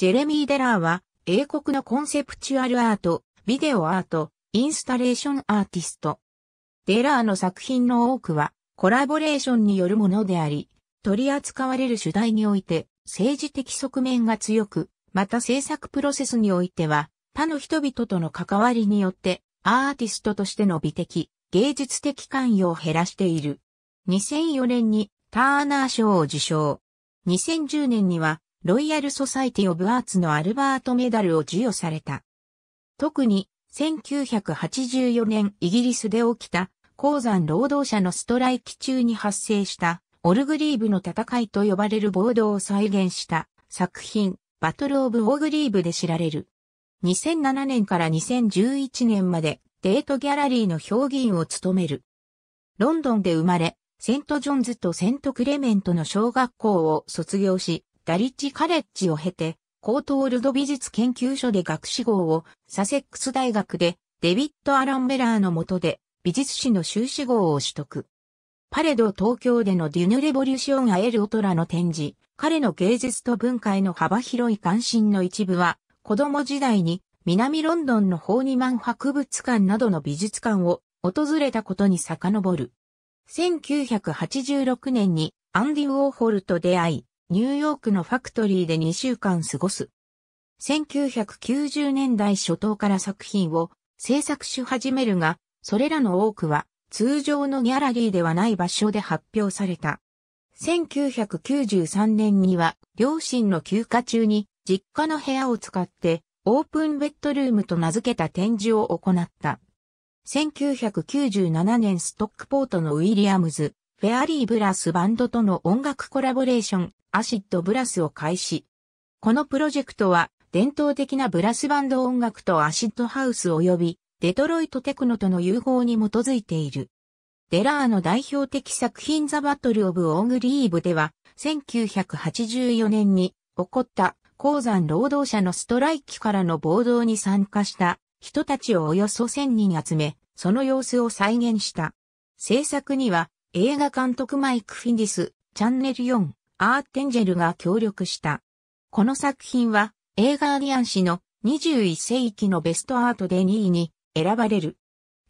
ジェレミー・デラーは、英国のコンセプチュアルアート、ビデオアート、インスタレーションアーティスト。デラーの作品の多くは、コラボレーションによるものであり、取り扱われる主題において、政治的側面が強く、また制作プロセスにおいては、他の人々との関わりによって、アーティストとしての美的、芸術的関与を減らしている。2004年にターナー賞を受賞。2010年にはロイヤル・ソサイティ・オブ・アーツのアルバートメダルを授与された。特に、1984年イギリスで起きた、鉱山労働者のストライキ中に発生した、オルグリーブの戦いと呼ばれる暴動を再現した作品、バトル・オブ・オーグリーブで知られる。2007年から2011年までデートギャラリーの評議員を務める。ロンドンで生まれ、セントジョンズとセントクレメントの小学校を卒業し、ダリッチカレッジを経て、コートオールド美術研究所で学士号を、サセックス大学で、デビッド・アラン・ベラーの下で、美術史の修士号を取得。パレド東京でのデュヌ・レボリューション・アエル・オトラの展示、彼の芸術と文化への幅広い関心の一部は、子供時代に南ロンドンのホーニマン博物館などの美術館を訪れたことに遡る。1986年にアンディ・ウォーホルと出会い、ニューヨークのファクトリーで2週間過ごす。1990年代初頭から作品を制作し始めるが、それらの多くは通常のギャラリーではない場所で発表された。1993年には両親の休暇中に実家の部屋を使ってオープンベッドルームと名付けた展示を行った。1997年ストックポートのウィリアムズフェアリーブラスバンドとの音楽コラボレーション、アシッドブラスを開始。このプロジェクトは、伝統的なブラスバンド音楽とアシッドハウス及び、デトロイトテクノとの融合に基づいている。デラーの代表的作品ザ・バトル・オブ・オングリーブでは、1984年に起こった鉱山労働者のストライキからの暴動に参加した人たちをおよそ1000人集め、その様子を再現した。制作には映画監督マイク・フィディス、チャンネル4、アーテンジェルが協力した。この作品は映画アリアン氏の21世紀のベストアートで2位に選ばれる。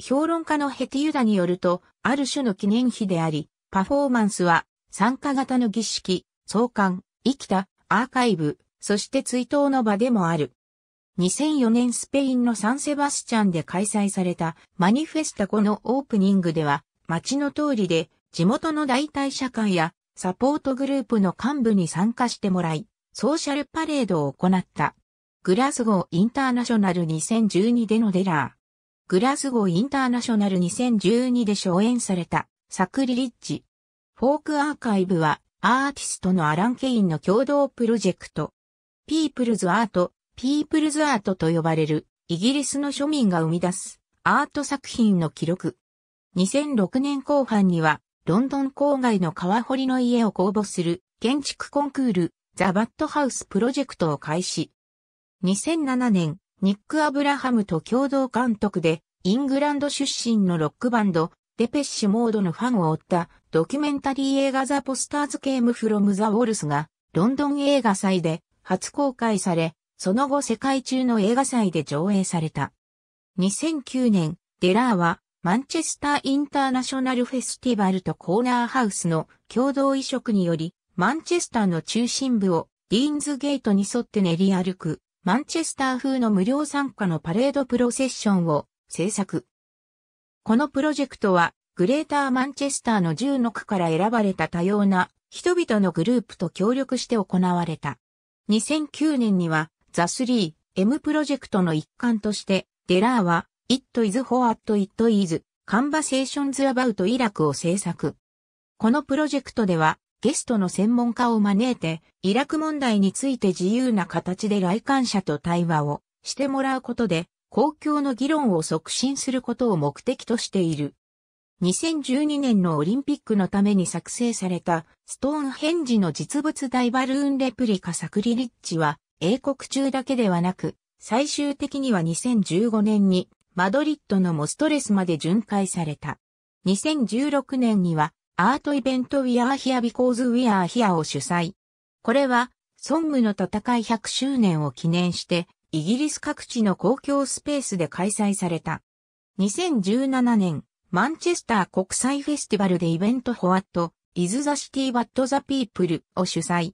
評論家のヘティユダによると、ある種の記念碑であり、パフォーマンスは参加型の儀式、創刊、生きた、アーカイブ、そして追悼の場でもある。2004年スペインのサンセバスチャンで開催されたマニフェスタ後のオープニングでは、町の通りで地元の代替社会やサポートグループの幹部に参加してもらい、ソーシャルパレードを行った。グラスゴーインターナショナル2012でのデラー。グラスゴーインターナショナル2012で初演されたサクリリッジ。フォークアーカイブはアーティストのアラン・ケインの共同プロジェクト。ピープルズアート、ピープルズアートと呼ばれるイギリスの庶民が生み出すアート作品の記録。2006年後半には、ロンドン郊外の川掘りの家を公募する建築コンクール、ザ・バットハウスプロジェクトを開始。2007年、ニック・アブラハムと共同監督で、イングランド出身のロックバンド、デペッシュモードのファンを追ったドキュメンタリー映画ザ・ポスターズ・ケーム・フロム・ザ・ウォルスが、ロンドン映画祭で初公開され、その後世界中の映画祭で上映された。2009年、デラーはマンチェスターインターナショナルフェスティバルとコーナーハウスの共同移植により、マンチェスターの中心部をディーンズゲートに沿って練り歩く、マンチェスター風の無料参加のパレードプロセッションを制作。このプロジェクトは、グレーターマンチェスターの10の区から選ばれた多様な人々のグループと協力して行われた。2009年には、ザ・スリー M プロジェクトの一環として、デラーは It is for at it is Conversations about イラクを制作。このプロジェクトでは、ゲストの専門家を招いて、イラク問題について自由な形で来館者と対話をしてもらうことで、公共の議論を促進することを目的としている。2012年のオリンピックのために作成されたストーンヘンジの実物大バルーンレプリカサクリリッチは英国中だけではなく最終的には2015年にマドリッドのモストレスまで巡回された。2016年には、アートイベント We Are Here Because We Are Here を主催。これは、ソングの戦い100周年を記念して、イギリス各地の公共スペースで開催された。2017年、マンチェスター国際フェスティバルでイベントフォワット、Is the City But the People を主催。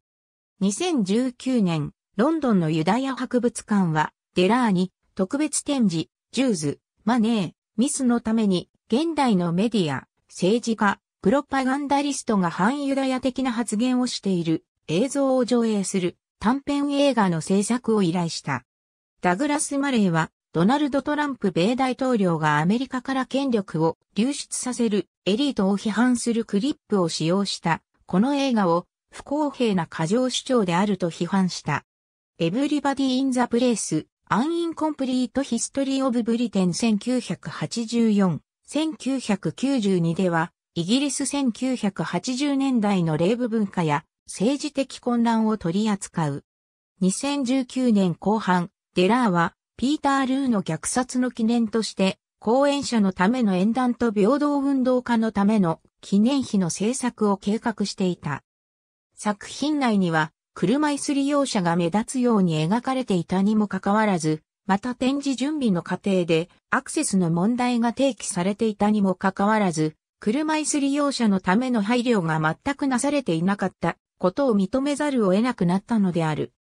2019年、ロンドンのユダヤ博物館は、デラーに特別展示、ジューズ、マネー、ミスのために、現代のメディア、政治家、プロパガンダリストが反ユダヤ的な発言をしている映像を上映する短編映画の制作を依頼した。ダグラス・マレーはドナルド・トランプ米大統領がアメリカから権力を流出させるエリートを批判するクリップを使用したこの映画を不公平な過剰主張であると批判した。エブリバディ・イン・ザ・プレイスアンインコンプリートヒストリーオブブリテン1984、1992では、イギリス1980年代の霊部文化や政治的混乱を取り扱う。2019年後半、デラーは、ピーター・ルーの虐殺の記念として、講演者のための演談と平等運動家のための記念碑の制作を計画していた。作品内には、車椅子利用者が目立つように描かれていたにもかかわらず、また展示準備の過程でアクセスの問題が提起されていたにもかかわらず、車椅子利用者のための配慮が全くなされていなかったことを認めざるを得なくなったのである。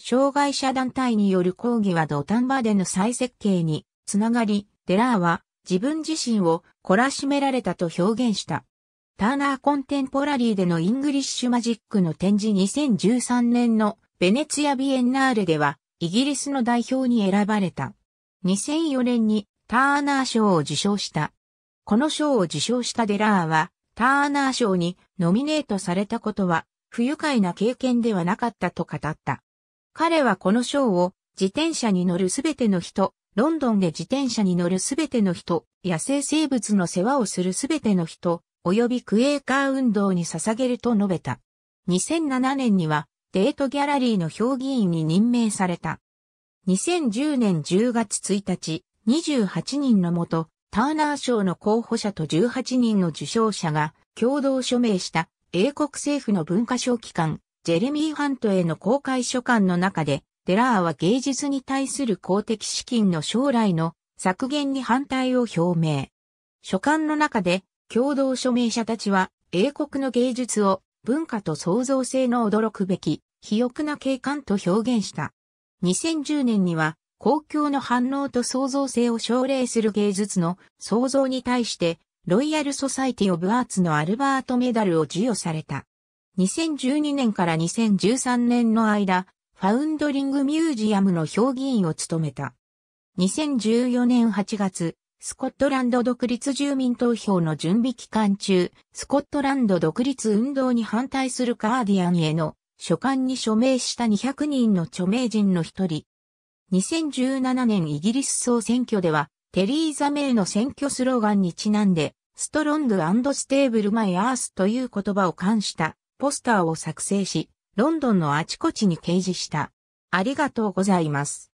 障害者団体による抗議は土壇場での再設計につながり、デラーは自分自身を懲らしめられたと表現した。ターナーコンテンポラリーでのイングリッシュマジックの展示2013年のベネツィア・ビエンナーレではイギリスの代表に選ばれた。2004年にターナー賞を受賞した。この賞を受賞したデラーはターナー賞にノミネートされたことは不愉快な経験ではなかったと語った。彼はこの賞を自転車に乗るすべての人、ロンドンで自転車に乗るすべての人、野生生物の世話をするすべての人、及びクエーカー運動に捧げると述べた。2007年にはデートギャラリーの評議員に任命された。2010年10月1日、28人のもと、ターナー賞の候補者と18人の受賞者が共同署名した英国政府の文化省機関、ジェレミー・ハントへの公開書簡の中で、デラーは芸術に対する公的資金の将来の削減に反対を表明。書簡の中で共同署名者たちは、英国の芸術を文化と創造性の驚くべき、肥沃な景観と表現した。2010年には、公共の反応と創造性を奨励する芸術の創造に対して、ロイヤル・ソサイティ・オブ・アーツのアルバートメダルを授与された。2012年から2013年の間、ファウンドリング・ミュージアムの評議員を務めた。2014年8月、スコットランド独立住民投票の準備期間中、スコットランド独立運動に反対するガーディアンへの書簡に署名した200人の著名人の一人。2017年イギリス総選挙では、テリーザ・メイの選挙スローガンにちなんで、ストロングステーブルマイアースという言葉を冠したポスターを作成し、ロンドンのあちこちに掲示した。ありがとうございます。